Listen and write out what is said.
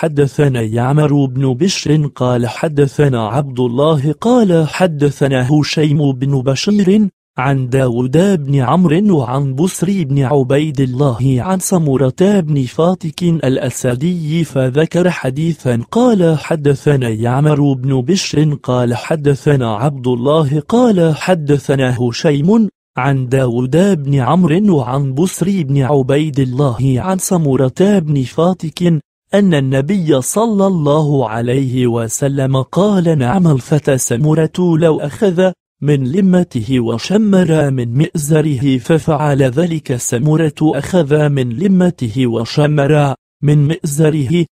حدثنا يعمر بن بشر قال حدثنا عبد الله قال حدثنا هشيم بن بشير عن داود بن عمرو وعن بصري بن عبيد الله عن سمرة بن فاتك الأسدي فذكر حديثا قال حدثنا يعمر بن بشر قال حدثنا عبد الله قال حدثنا هشيم عن داود بن عمرو وعن بصري بن عبيد الله عن سمرة بن فاتك أن النبي صلى الله عليه وسلم قال نعم الفتى سمرة لو أخذ من لمته وشمر من مئزره ففعل ذلك سمرة أخذ من لمته وشمر من مئزره